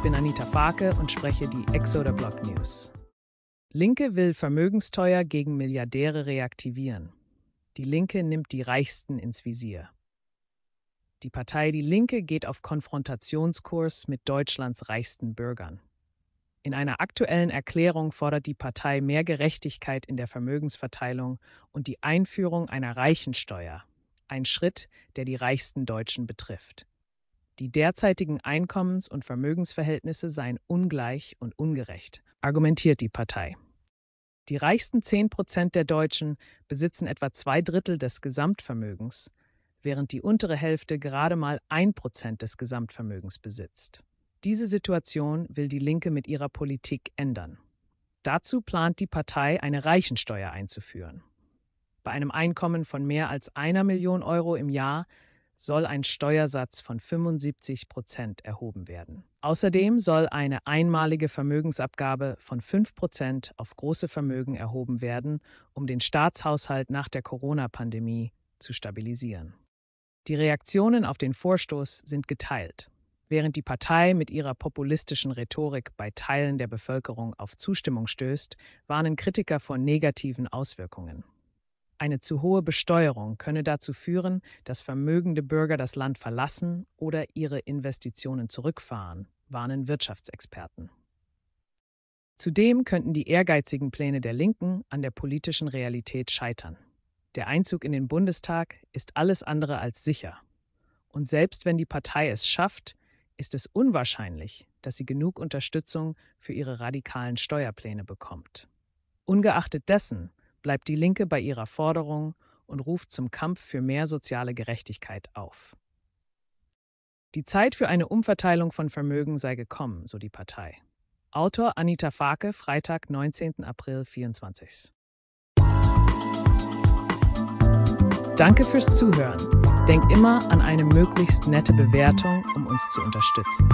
Ich bin Anita Farke und spreche die Exoder Block News. Linke will Vermögensteuer gegen Milliardäre reaktivieren. Die Linke nimmt die Reichsten ins Visier. Die Partei Die Linke geht auf Konfrontationskurs mit Deutschlands reichsten Bürgern. In einer aktuellen Erklärung fordert die Partei mehr Gerechtigkeit in der Vermögensverteilung und die Einführung einer Reichensteuer, ein Schritt, der die reichsten Deutschen betrifft. Die derzeitigen Einkommens- und Vermögensverhältnisse seien ungleich und ungerecht, argumentiert die Partei. Die reichsten 10 Prozent der Deutschen besitzen etwa zwei Drittel des Gesamtvermögens, während die untere Hälfte gerade mal ein Prozent des Gesamtvermögens besitzt. Diese Situation will die Linke mit ihrer Politik ändern. Dazu plant die Partei, eine Reichensteuer einzuführen. Bei einem Einkommen von mehr als einer Million Euro im Jahr soll ein Steuersatz von 75 Prozent erhoben werden. Mhm. Außerdem soll eine einmalige Vermögensabgabe von 5 Prozent auf große Vermögen erhoben werden, um den Staatshaushalt nach der Corona-Pandemie zu stabilisieren. Die Reaktionen auf den Vorstoß sind geteilt. Während die Partei mit ihrer populistischen Rhetorik bei Teilen der Bevölkerung auf Zustimmung stößt, warnen Kritiker vor negativen Auswirkungen. Eine zu hohe Besteuerung könne dazu führen, dass vermögende Bürger das Land verlassen oder ihre Investitionen zurückfahren, warnen Wirtschaftsexperten. Zudem könnten die ehrgeizigen Pläne der Linken an der politischen Realität scheitern. Der Einzug in den Bundestag ist alles andere als sicher. Und selbst wenn die Partei es schafft, ist es unwahrscheinlich, dass sie genug Unterstützung für ihre radikalen Steuerpläne bekommt. Ungeachtet dessen bleibt die Linke bei ihrer Forderung und ruft zum Kampf für mehr soziale Gerechtigkeit auf. Die Zeit für eine Umverteilung von Vermögen sei gekommen, so die Partei. Autor Anita Fake, Freitag, 19. April 24. Danke fürs Zuhören. Denkt immer an eine möglichst nette Bewertung, um uns zu unterstützen.